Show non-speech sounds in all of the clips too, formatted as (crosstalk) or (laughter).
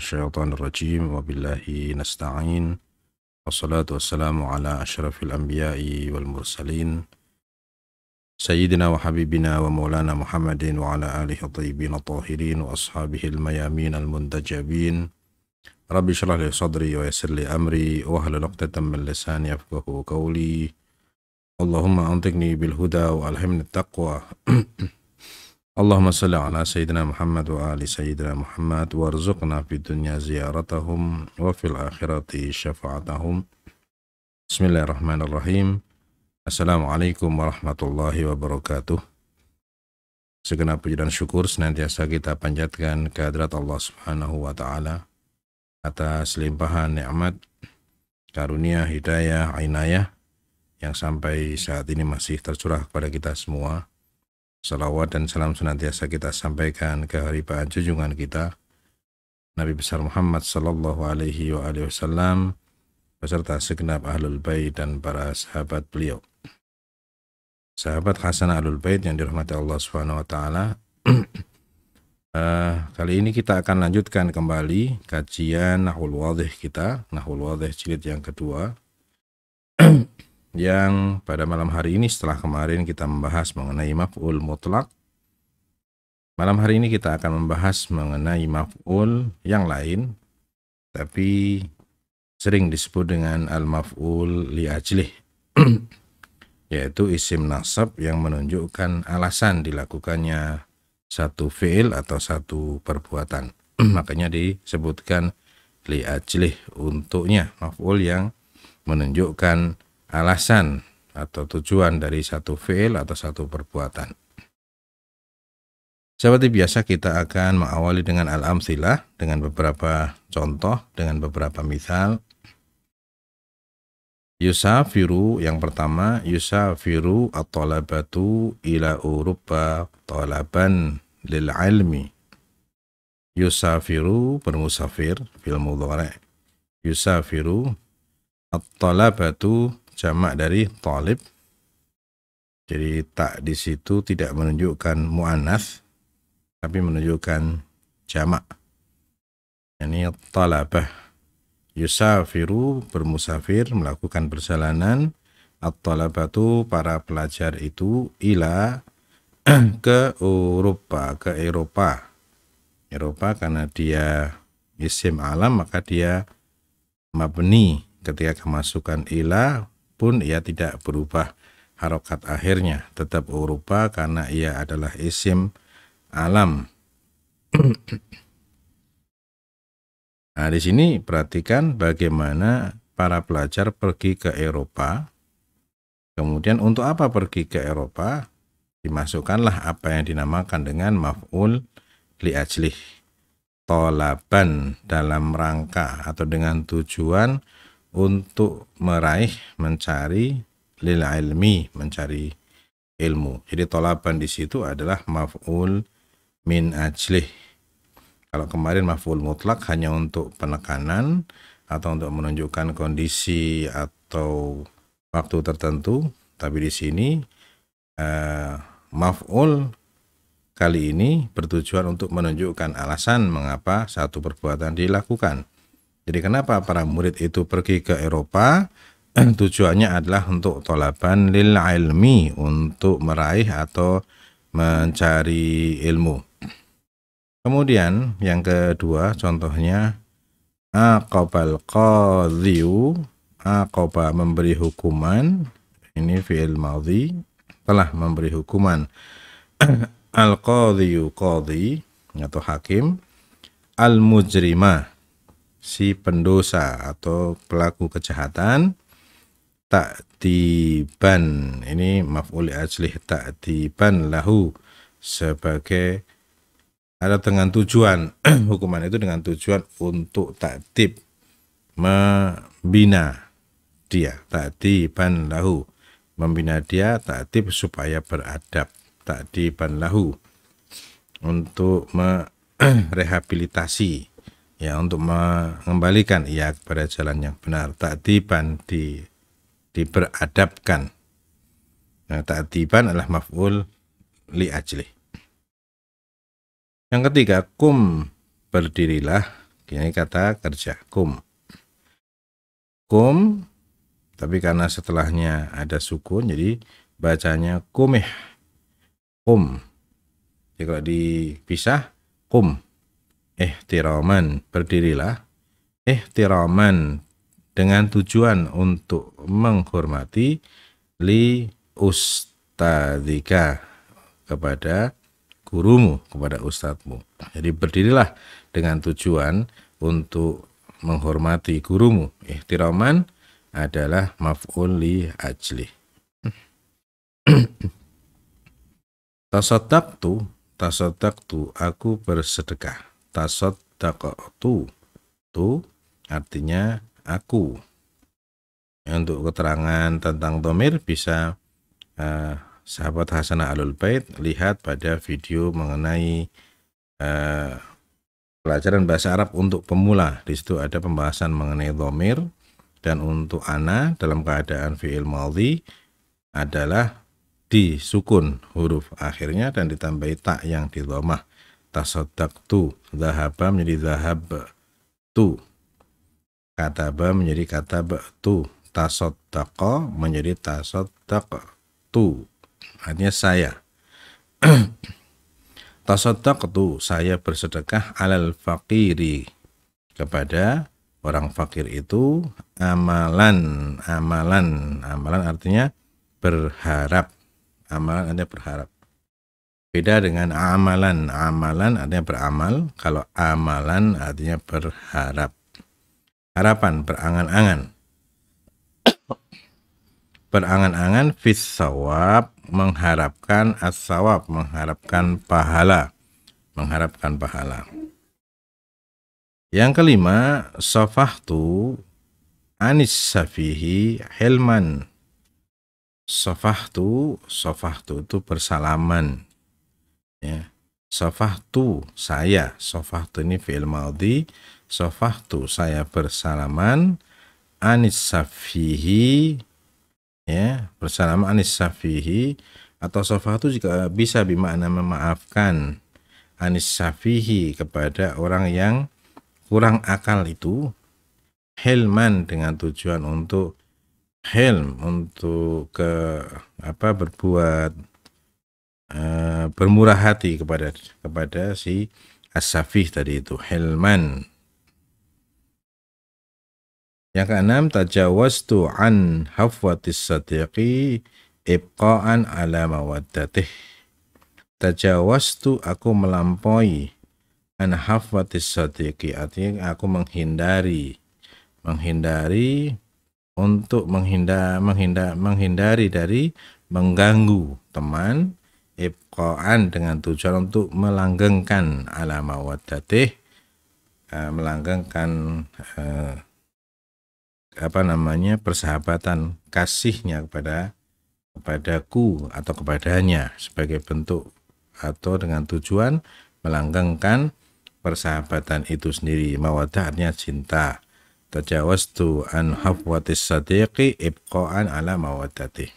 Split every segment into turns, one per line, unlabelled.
الشيطان الرجيم وبالله نستعين والصلاة والسلام على أشرف الأنبياء والمرسلين سيدنا وحبيبنا ومولانا محمد وعلى آله الطيبين الطاهرين وأصحابه الميامين المنتجبين رب اشرح لي صدري ويسر لي أمري واهل نقطة من لساني يفقه قولي اللهم أنطقني بالهدى وألهمني التقوى (clears throat) Allahumma salli ala Sayyidina Muhammad wa ali Sayyidina Muhammad warzuqna fi dunya ziyaratahum wa fil akhirati syafa'atahum. Bismillahirrahmanirrahim. Assalamualaikum warahmatullahi wabarakatuh. Segenap puji dan syukur senantiasa kita panjatkan kehadrat Allah Subhanahu wa taala atas limpahan nikmat karunia hidayah inayah yang sampai saat ini masih tercurah kepada kita semua Salawat dan salam senantiasa kita sampaikan ke hari junjungan kita Nabi besar Muhammad Sallallahu Alaihi Wasallam beserta segenap ahlul bait dan para sahabat beliau. Sahabat Hasan ahlul bait yang dirahmati Allah Subhanahu Wa Taala. (clears throat) Eh, kali ini kita akan lanjutkan kembali kajian Nahul Wadih kita, Nahul Wadih jilid yang kedua. (clears throat) yang pada malam hari ini setelah kemarin kita membahas mengenai maf'ul mutlak malam hari ini kita akan membahas mengenai maf'ul yang lain tapi sering disebut dengan al maf'ul li ajlih (clears throat) yaitu isim nasab yang menunjukkan alasan dilakukannya satu fi'il atau satu perbuatan (clears throat) makanya disebutkan li ajlih untuknya maf'ul yang menunjukkan alasan atau tujuan dari satu fail atau satu perbuatan. Seperti biasa kita akan mengawali dengan al-amsilah, dengan beberapa contoh, dengan beberapa misal. Yusafiru yang pertama, yusafiru at-talabatu ila Eropa talaban lil ilmi. Yusafiru bermusafir fil mudhari. Yusafiru at-talabatu jamak dari talib. Jadi tak di situ tidak menunjukkan mu'anas, tapi menunjukkan jamak. Ini talabah. Yusafiru bermusafir melakukan perjalanan. At-talabatu para pelajar itu ila (clears throat) ke Eropa, ke Eropa. Eropa karena dia isim alam maka dia mabni ketika kemasukan ila pun ia tidak berubah harokat akhirnya tetap urupa karena ia adalah isim alam. (clears throat) nah, di sini perhatikan bagaimana para pelajar pergi ke Eropa. Kemudian untuk apa pergi ke Eropa? Dimasukkanlah apa yang dinamakan dengan maf'ul li'ajlih. Tolaban dalam rangka atau dengan tujuan untuk meraih mencari lil ilmi mencari ilmu. Jadi tolaban di situ adalah maf'ul min ajlih. Kalau kemarin maf'ul mutlak hanya untuk penekanan atau untuk menunjukkan kondisi atau waktu tertentu, tapi di sini uh, maf'ul kali ini bertujuan untuk menunjukkan alasan mengapa satu perbuatan dilakukan. Jadi kenapa para murid itu pergi ke Eropa? (clears throat) Tujuannya adalah untuk tolaban lil ilmi, untuk meraih atau mencari ilmu. Kemudian yang kedua contohnya aqabal qadhiu aqaba memberi hukuman ini fi'il madhi telah memberi hukuman (clears throat) al qadhiu qadhi atau hakim al mujrimah si pendosa atau pelaku kejahatan tak diban ini maaf maf'ul tak diban lahu sebagai ada dengan tujuan (clears throat) hukuman itu dengan tujuan untuk taktib membina dia tak takdiban lahu membina dia taktib supaya beradab tak takdiban lahu untuk merehabilitasi (clears throat) ya untuk mengembalikan ia kepada jalan yang benar takdiban di diberadabkan nah, takdiban adalah maf'ul li ajli yang ketiga kum berdirilah ini kata kerja kum kum tapi karena setelahnya ada sukun jadi bacanya kumih kum jadi kalau dipisah kum ihtiraman berdirilah ihtiraman dengan tujuan untuk menghormati li ustadika kepada gurumu kepada ustadmu. jadi berdirilah dengan tujuan untuk menghormati gurumu ihtiraman adalah maf'ul li ajli (clears throat) tasaddaqtu tasaddaqtu aku bersedekah tasaddaqtu. Tu artinya aku. Untuk keterangan tentang domir bisa eh, sahabat Hasanah Alul Bait lihat pada video mengenai eh, pelajaran bahasa Arab untuk pemula. Di situ ada pembahasan mengenai domir dan untuk ana dalam keadaan fi'il maldi adalah disukun huruf akhirnya dan ditambahi tak yang di domah tu zahaba menjadi zahab tu kataba menjadi kataba tu tasodako menjadi tasodak tu artinya saya (clears throat) tu saya bersedekah alal fakiri kepada orang fakir itu amalan amalan amalan artinya berharap amalan artinya berharap Beda dengan amalan. Amalan artinya beramal. Kalau amalan artinya berharap. Harapan, berangan-angan. berangan-angan fisawab mengharapkan asawab mengharapkan pahala. Mengharapkan pahala. Yang kelima, safahtu anis safihi hilman. Safahtu, safahtu itu bersalaman ya sofahtu saya sofahtu ini fi'il sofah sofahtu saya bersalaman anis safihi ya bersalaman anis safihi atau sofahtu juga bisa bermakna memaafkan anis safihi kepada orang yang kurang akal itu helman dengan tujuan untuk helm untuk ke apa berbuat uh, bermurah hati kepada kepada si as tadi itu Helman Yang keenam tajawastu an hafwatis sadiqi ibqa'an ala mawaddatih. tajawastu aku melampaui an hafwatis sadiqi artinya aku menghindari menghindari untuk menghindar menghindar menghindari dari mengganggu teman koan dengan tujuan untuk melanggengkan alama wadatih eh, melanggengkan eh, apa namanya persahabatan kasihnya kepada kepadaku atau kepadanya sebagai bentuk atau dengan tujuan melanggengkan persahabatan itu sendiri mawadah artinya cinta tajawaztu an hafwatis sadiqi ibqa'an ala mawaddati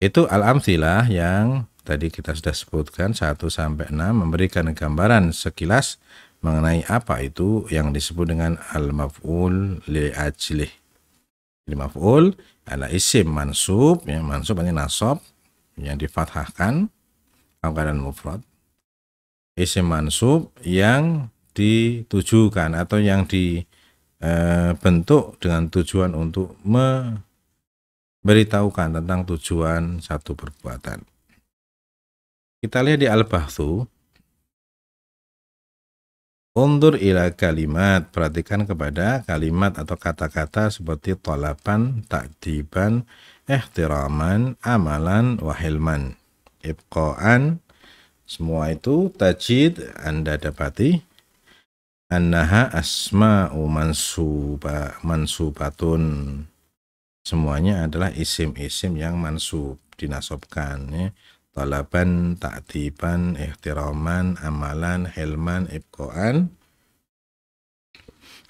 itu al-amthilah yang tadi kita sudah sebutkan 1 sampai 6 memberikan gambaran sekilas mengenai apa itu yang disebut dengan al-maf'ul li ajlih. Al-maf'ul adalah isim mansub yang mansub artinya nasab yang difathahkan keadaan mufrad. Isim mansub yang ditujukan atau yang dibentuk eh, dengan tujuan untuk memberitahukan tentang tujuan satu perbuatan. Kita lihat di Al-Bahthu. Undur ila kalimat. Perhatikan kepada kalimat atau kata-kata seperti tolapan, takdiban, ihtiraman, amalan, wahilman. Ibqa'an. Semua itu tajid Anda dapati. Annaha asma'u mansuba, mansubatun. Semuanya adalah isim-isim yang mansub, dinasobkan. Ya Talaban, taktiban, ihtiraman, amalan, hilman, ibkoan.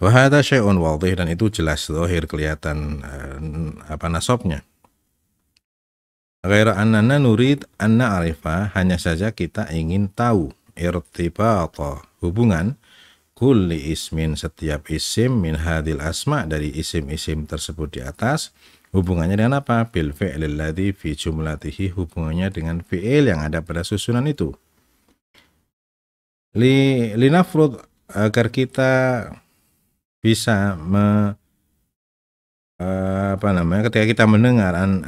Wahada syai'un wadih dan itu jelas zahir kelihatan eh, apa nasobnya. Ghaira annana nurid anna arifa hanya saja kita ingin tahu irtibata hubungan kulli ismin setiap isim min hadil asma dari isim-isim tersebut di atas Hubungannya dengan apa? Bil fi'l alladhi fi jumlatihi hubungannya dengan fi'il yang ada pada susunan itu. Li linafrud agar kita bisa me, eh, apa namanya ketika kita mendengar an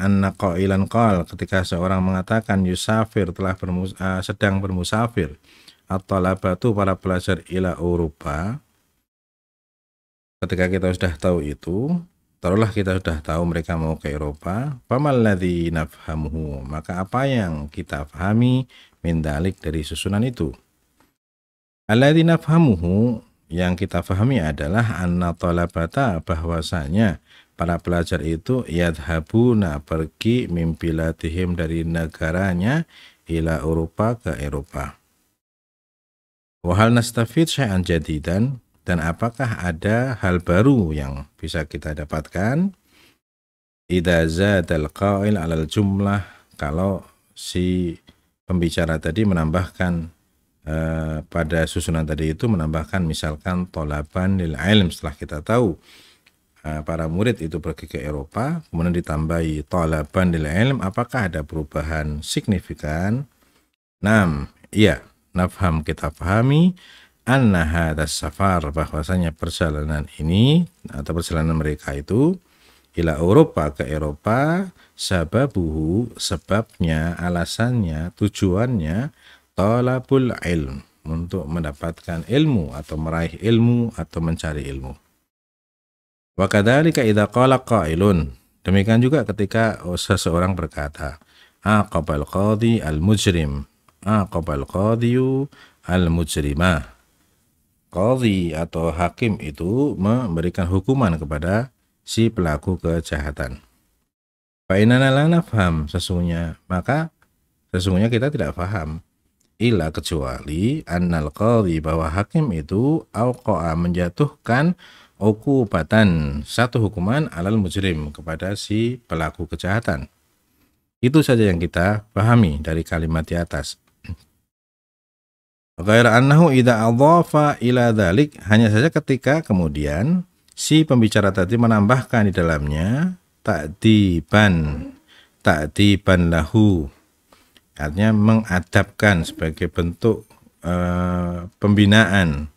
ilan qal ketika seorang mengatakan yusafir telah bermus, uh, sedang bermusafir atau labatu para pelajar ila Eropa ketika kita sudah tahu itu taruhlah kita sudah tahu mereka mau ke Eropa, pamaladi nafhamuhu, maka apa yang kita pahami mendalik dari susunan itu. aladi nafhamuhu yang kita pahami adalah anatolabata bahwasanya para pelajar itu yadhabuna pergi mimpi latihim dari negaranya ila Eropa ke Eropa. Wahal nastafid syai'an jadidan dan apakah ada hal baru yang bisa kita dapatkan idza zadal qail alal jumlah kalau si pembicara tadi menambahkan eh, pada susunan tadi itu menambahkan misalkan tolaban lil ilm setelah kita tahu eh, para murid itu pergi ke Eropa kemudian ditambahi tolaban lil ilm apakah ada perubahan signifikan 6 iya nafham kita pahami anna atas safar bahwasanya perjalanan ini atau perjalanan mereka itu ila Eropa ke Eropa sababuhu sebabnya alasannya tujuannya talabul ilm untuk mendapatkan ilmu atau meraih ilmu atau mencari ilmu. Wa kadzalika idza qala qailun demikian juga ketika seseorang berkata aqabal qadhi al mujrim aqabal qadhiyu al mujrimah Kodi atau hakim itu memberikan hukuman kepada si pelaku kejahatan. Fa'inana la nafham sesungguhnya maka sesungguhnya kita tidak faham, ilah kecuali annal qadhi bahwa hakim itu awqa'a menjatuhkan ukubatan satu hukuman alal mujrim kepada si pelaku kejahatan. Itu saja yang kita pahami dari kalimat di atas. Ghair annahu idza adhafa ila dhalik hanya saja ketika kemudian si pembicara tadi menambahkan di dalamnya takdiban takdiban lahu artinya mengadapkan sebagai bentuk e, pembinaan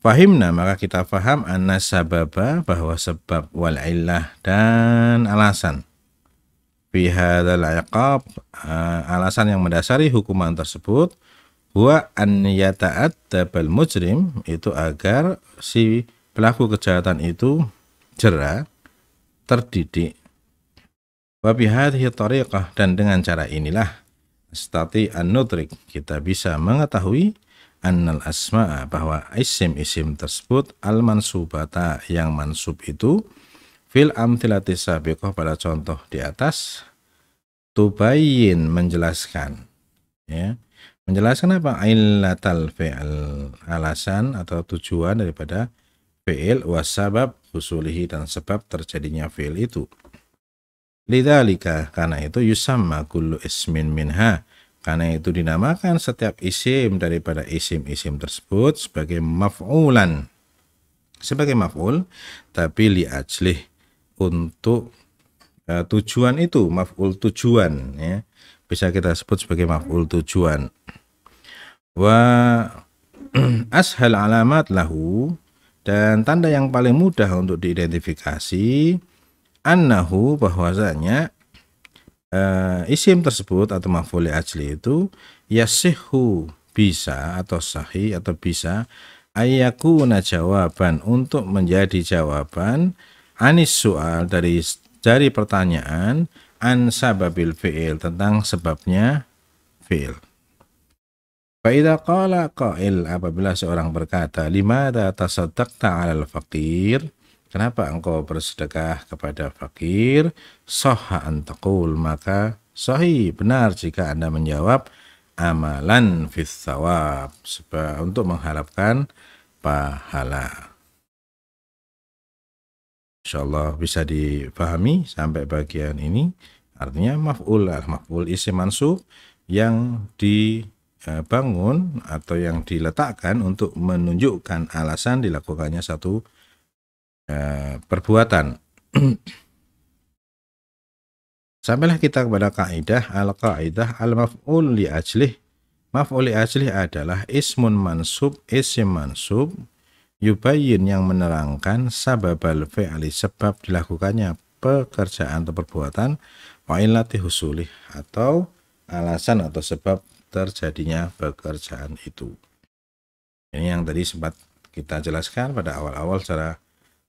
fahimna maka kita faham anna sababa bahwa sebab wal illah dan alasan Fihadal iqab iqab eh, alasan yang mendasari hukuman tersebut wa an yata'attabal mujrim itu agar si pelaku kejahatan itu jera terdidik wa bihadhihi tariqah dan dengan cara inilah stati an-nutrik kita bisa mengetahui annal asma'a bahwa isim-isim tersebut al-mansubata yang mansub itu fil amtilati sabiqah pada contoh di atas tubayin menjelaskan ya menjelaskan apa ilatal fi'il alasan atau tujuan daripada fi'il wasabab husulihi dan sebab terjadinya fi'il itu lidalika karena itu yusamma kullu ismin minha karena itu dinamakan setiap isim daripada isim-isim tersebut sebagai maf'ulan sebagai maf'ul tapi li ajlih untuk uh, tujuan itu maf'ul tujuan ya bisa kita sebut sebagai maf'ul tujuan wa (clears throat) ashal alamat lahu dan tanda yang paling mudah untuk diidentifikasi annahu bahwasanya uh, isim tersebut atau mafuli ajli itu yasihu bisa atau sahih atau bisa ayakuna jawaban untuk menjadi jawaban anis soal dari dari pertanyaan an sababil fi'il tentang sebabnya fi'il Fa'idha qala qail apabila seorang berkata, Limada tasaddaqta alal faqir? Kenapa engkau bersedekah kepada fakir? Soha antakul, maka sahih benar jika Anda menjawab amalan fis sawab untuk mengharapkan pahala. Insyaallah bisa dipahami sampai bagian ini. Artinya maf'ul al-maf'ul isim mansub yang di dibangun eh, atau yang diletakkan untuk menunjukkan alasan dilakukannya satu eh, perbuatan. (clears throat) Sampailah kita kepada kaidah al-kaidah al-maf'ul li ajlih. Maf'ul li ajlih adalah ismun mansub, isim mansub yubayyin yang menerangkan sababal fi'li sebab dilakukannya pekerjaan atau perbuatan wa husulih atau alasan atau sebab terjadinya pekerjaan itu. Ini yang tadi sempat kita jelaskan pada awal-awal secara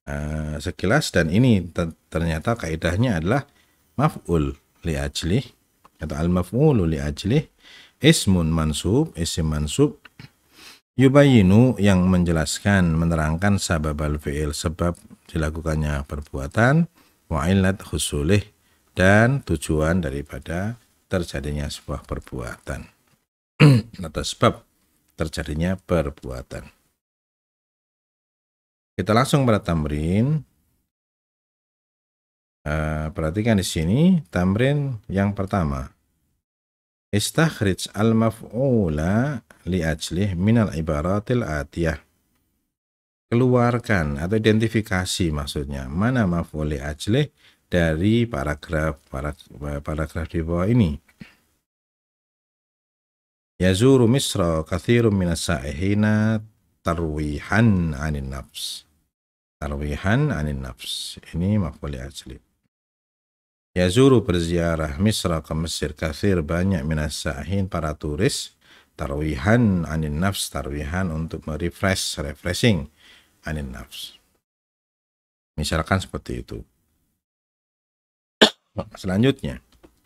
uh, sekilas dan ini ternyata kaidahnya adalah maf'ul li ajli atau al maful li ajli ismun mansub isim mansub yubayinu yang menjelaskan menerangkan sabab al fi'il sebab dilakukannya perbuatan wa illat husulih dan tujuan daripada terjadinya sebuah perbuatan. (clears throat) atau sebab terjadinya perbuatan. Kita langsung pada tamrin. Eh, perhatikan di sini tamrin yang pertama. Istakhrij al-maf'ula li ajlih minal ibaratil atiyah. Keluarkan atau identifikasi maksudnya mana maf'ul li ajlih dari paragraf paragraf, eh, paragraf di bawah ini Yazuru Misra kathirun minas saihina tarwihan anin nafs. Tarwihan anin nafs. Ini maf'ul ya, asli. Yazuru berziarah Misra ke Mesir kathir banyak minas saihin para turis. Tarwihan anin nafs. Tarwihan untuk merefresh, refreshing anin nafs. Misalkan seperti itu. (coughs) Selanjutnya.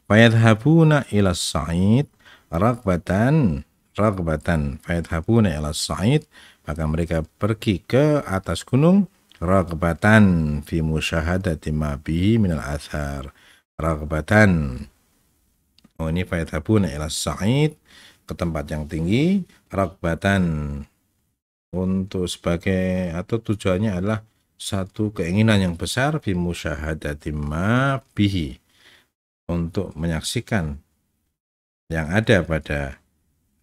Fayadhabuna ila sa'id ragbatan ragbatan fayadhabuna ila sa'id maka mereka pergi ke atas gunung ragbatan fi musyahadati ma min minal athar ragbatan oh ini fayadhabuna ila sa'id ke tempat yang tinggi ragbatan untuk sebagai atau tujuannya adalah satu keinginan yang besar fi musyahadati ma bihi untuk menyaksikan yang ada pada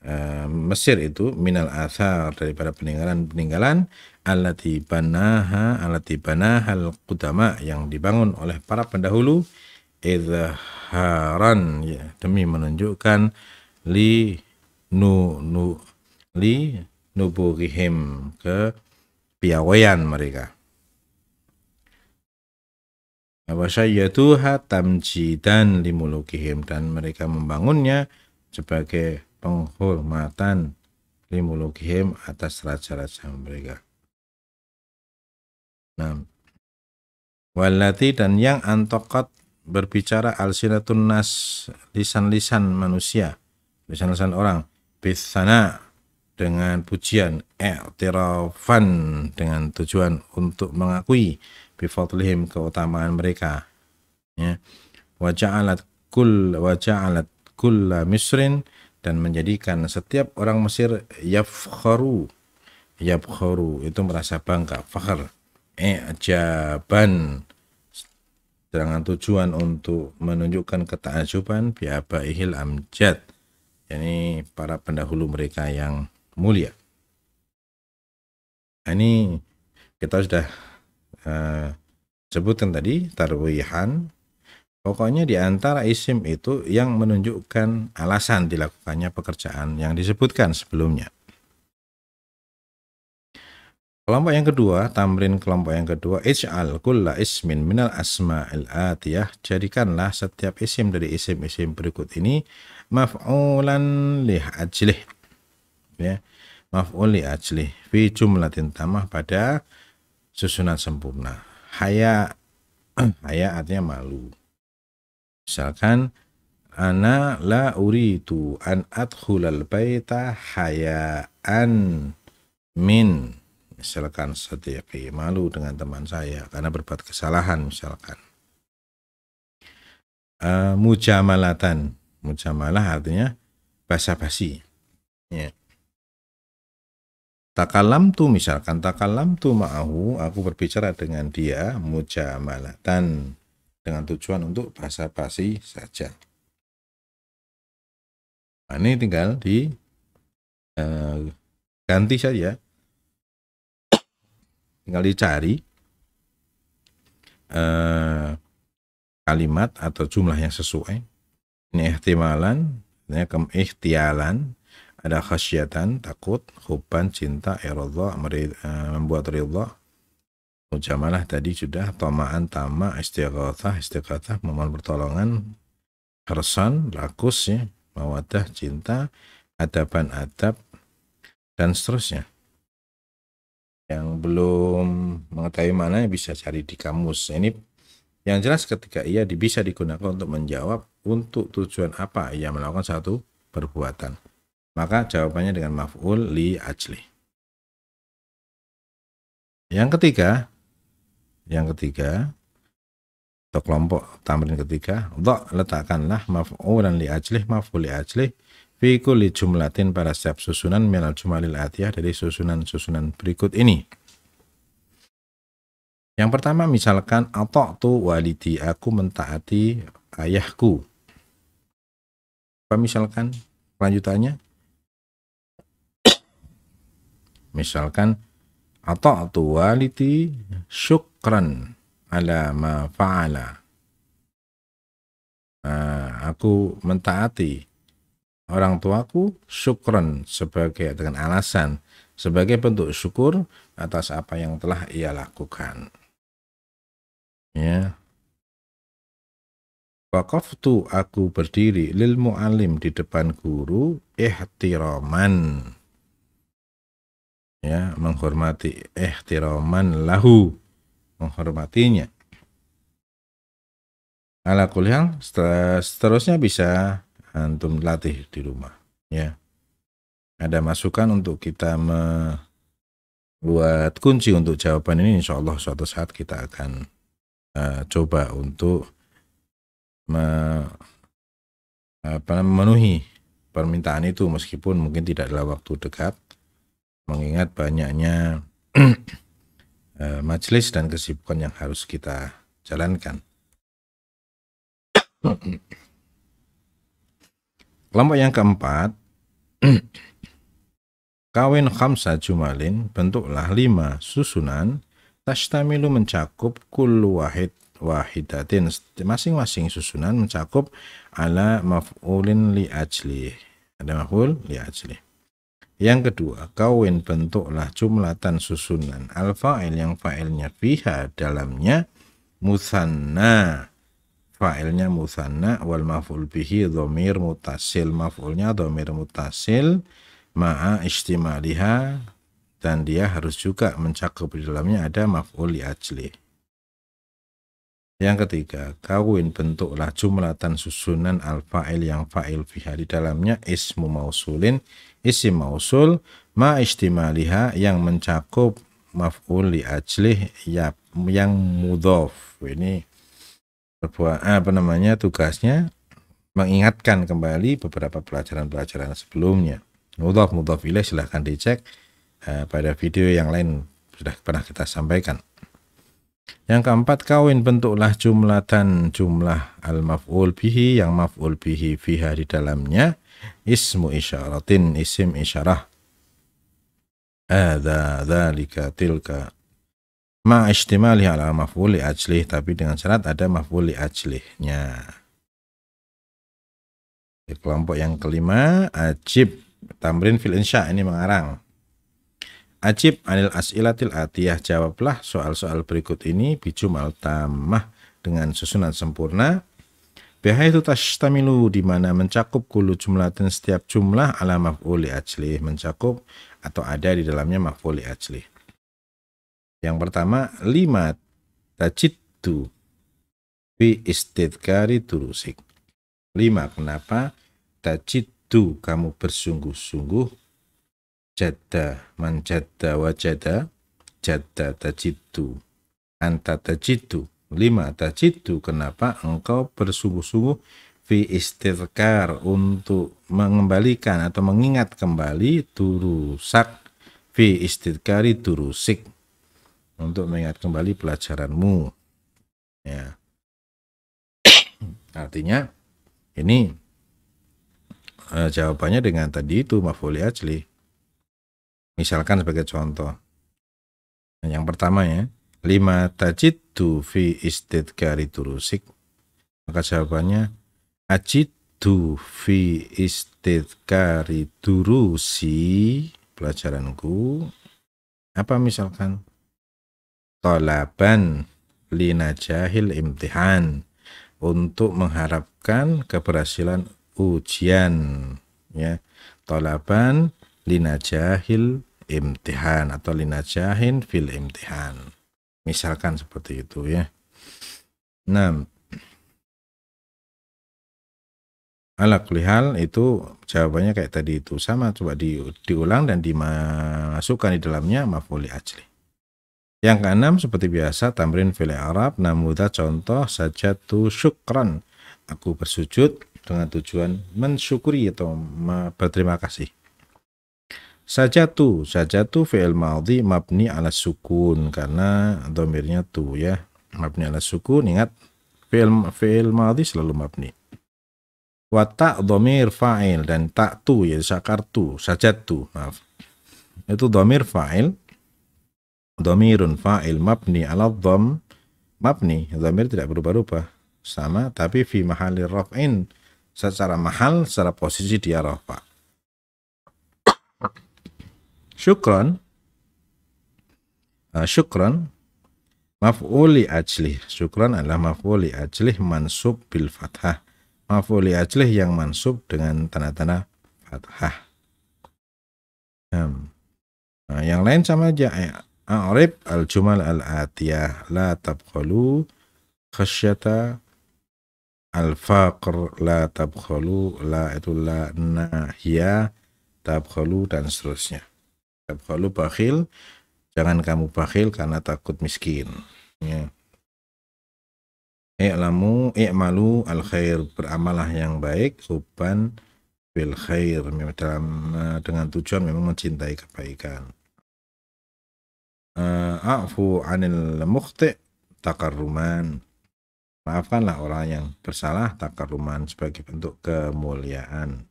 uh, Mesir itu minal asal daripada peninggalan-peninggalan alati banaha alati banahal kudama yang dibangun oleh para pendahulu izharan ya, demi menunjukkan li nu nu li nubuhihim ke piawaian mereka Wasayyatuha tamjidan limulukihim. Dan mereka membangunnya sebagai penghormatan limulukihim atas raja-raja mereka. Nah, Walati dan yang antokat berbicara alsinatun nas lisan-lisan manusia, lisan-lisan orang, bisana dengan pujian i'tirafan dengan tujuan untuk mengakui bifadlihim keutamaan mereka ya alat kul wajah alat kul kulla misrin dan menjadikan setiap orang Mesir yafkharu yafkharu itu merasa bangga fakhr i'jaban dengan tujuan untuk menunjukkan ketakjuban biabaihil amjad ini yani para pendahulu mereka yang mulia. Nah, ini kita sudah uh, eh, sebutkan tadi tarwihan. Pokoknya di antara isim itu yang menunjukkan alasan dilakukannya pekerjaan yang disebutkan sebelumnya. Kelompok yang kedua, tamrin kelompok yang kedua, ij'al kulla ismin minal asma'il atiyah. Jadikanlah setiap isim dari isim-isim berikut ini maf'ulan lih ajlih ya maf'uli ajli fi jumlatin tamah pada susunan sempurna haya (clears throat) haya artinya malu misalkan ana la uritu an adkhulal baita an min misalkan setiaki malu dengan teman saya karena berbuat kesalahan misalkan uh, mujamalatan mujamalah artinya basa-basi ya yeah Takalam tu misalkan takalam tu ma'ahu aku berbicara dengan dia mujamalatan dengan tujuan untuk bahasa basi saja. Nah, ini tinggal di eh, ganti saja. Tinggal dicari eh, kalimat atau jumlah yang sesuai. Ini ihtimalan, ini ihtialan ada khasyatan takut huban, cinta iradha eh, membuat ridha mujamalah tadi sudah tamaan tama istighatsah istighatsah memohon pertolongan harsan rakus, ya mawadah cinta adaban adab dan seterusnya yang belum mengetahui mana yang bisa cari di kamus ini yang jelas ketika ia bisa digunakan untuk menjawab untuk tujuan apa ia melakukan satu perbuatan maka jawabannya dengan maf'ul li ajli. Yang ketiga, yang ketiga atau kelompok tamrin ketiga, untuk letakkanlah maf'ulan li ajli, maf'ul li ajli, fi kulli jumlatin pada setiap susunan minal jumalil atiyah dari susunan-susunan berikut ini. Yang pertama misalkan atok tu walidi aku mentaati ayahku. Apa misalkan lanjutannya? Misalkan ata'tu waliti syukran ala ma fa'ala. Nah, aku mentaati orang tuaku syukran sebagai dengan alasan sebagai bentuk syukur atas apa yang telah ia lakukan. Ya. Waqaftu aku berdiri lil muallim di depan guru ihtiraman ya menghormati ihtiraman lahu menghormatinya ala kuliah seterusnya bisa antum latih di rumah ya ada masukan untuk kita membuat kunci untuk jawaban ini insya Allah suatu saat kita akan uh, coba untuk me, apa, memenuhi permintaan itu meskipun mungkin tidak dalam waktu dekat mengingat banyaknya (clears throat) eh, majelis dan kesibukan yang harus kita jalankan. (clears throat) Kelompok yang keempat, (clears throat) kawin khamsa jumalin bentuklah lima susunan tashtamilu mencakup kullu wahid wahidatin masing-masing susunan mencakup ala maf'ulin li ajli ada maf'ul li ajli yang kedua, kawin bentuklah jumlatan susunan al-fa'il yang fa'ilnya fiha dalamnya musanna. Fa'ilnya musanna wal maf'ul bihi dhamir mutasil. Maf'ulnya dhamir mutasil ma'a istimaliha dan dia harus juga mencakup di dalamnya ada maf'ul li'ajlih. Yang ketiga, kawin bentuklah jumlatan susunan al-fa'il yang fa'il fiha di dalamnya ismu mausulin, isi mausul, ma istimaliha yang mencakup maf'ul li ajlih ya, yang mudhof. Ini sebuah eh, apa namanya tugasnya mengingatkan kembali beberapa pelajaran-pelajaran sebelumnya. Mudhof mudhof ilaih silahkan dicek uh, pada video yang lain sudah pernah kita sampaikan. Yang keempat, kawin bentuklah jumlah dan jumlah al-maf'ul bihi yang maf'ul bihi fiha di dalamnya ismu isyaratin isim isyarah. Ada dzalika tilka ma istimali ala maf'ul li ajlih tapi dengan syarat ada maf'ul li ajlihnya. Di kelompok yang kelima, ajib tamrin fil insya ini mengarang Ajib anil as'ilatil atiyah. Jawablah soal-soal berikut ini bijumal tamah dengan susunan sempurna. Bihai itu tashtamilu di mana mencakup kulu jumlah dan setiap jumlah ala maf'ul ajlih mencakup atau ada di dalamnya maf'ul ajlih. Yang pertama, lima tajiddu bi istidkari turusik. Lima, kenapa tajiddu kamu bersungguh-sungguh jadda man jadda wajada jadda tajitu anta tajitu lima tajitu kenapa engkau bersungguh-sungguh fi istirkar untuk mengembalikan atau mengingat kembali turusak fi itu turusik untuk mengingat kembali pelajaranmu ya (coughs) artinya ini eh, jawabannya dengan tadi itu mafuli ajli Misalkan sebagai contoh. Yang pertama ya, lima tajidu fi istidkari durusik Maka jawabannya ajidu fi istidkari durusi pelajaranku. Apa misalkan? Tolaban lina jahil imtihan untuk mengharapkan keberhasilan ujian ya tolaban lina jahil imtihan atau linajahin fil imtihan. Misalkan seperti itu ya. Nah, ala kulihal itu jawabannya kayak tadi itu sama coba di, diulang dan dimasukkan di dalamnya mafuli ajli. Yang keenam seperti biasa tamrin file Arab namuda contoh saja tu syukran. Aku bersujud dengan tujuan mensyukuri atau berterima kasih. Sajatu, sajatu fi'il madhi mabni ala sukun karena domirnya tu ya. Mabni ala sukun ingat fi'il fi'il madhi selalu mabni. Wa ta domir fa'il dan tak tu ya sakartu, sajatu maaf. Itu domir fa'il domirun fa'il mabni ala dhom mabni domir tidak berubah-ubah sama tapi fi mahalir raf'in secara mahal secara posisi dia rafa' syukron uh, syukron maf'uli ajlih syukron adalah maf'uli ajlih mansub bil fathah maf'uli ajlih yang mansub dengan tanda-tanda fathah hmm. nah, yang lain sama aja a'rib al jumal al atiyah la tabkhulu, khasyata al faqr la tabkhulu, la itu la nahya tabkhulu dan seterusnya kalau bakhil, jangan kamu bakhil karena takut miskin. Ya. I'lamu i'malu al khair beramalah yang baik huban bil khair dalam eh, dengan tujuan memang mencintai kebaikan. Eh, a'fu anil mukhti takaruman maafkanlah orang yang bersalah takaruman sebagai bentuk kemuliaan.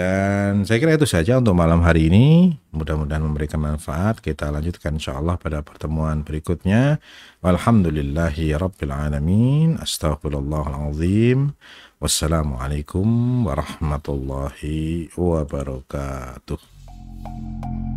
Dan saya kira itu saja untuk malam hari ini. Mudah-mudahan memberikan manfaat. Kita lanjutkan insya Allah pada pertemuan berikutnya. Walhamdulillahi Rabbil Alamin. Astagfirullahaladzim. Wassalamualaikum warahmatullahi wabarakatuh.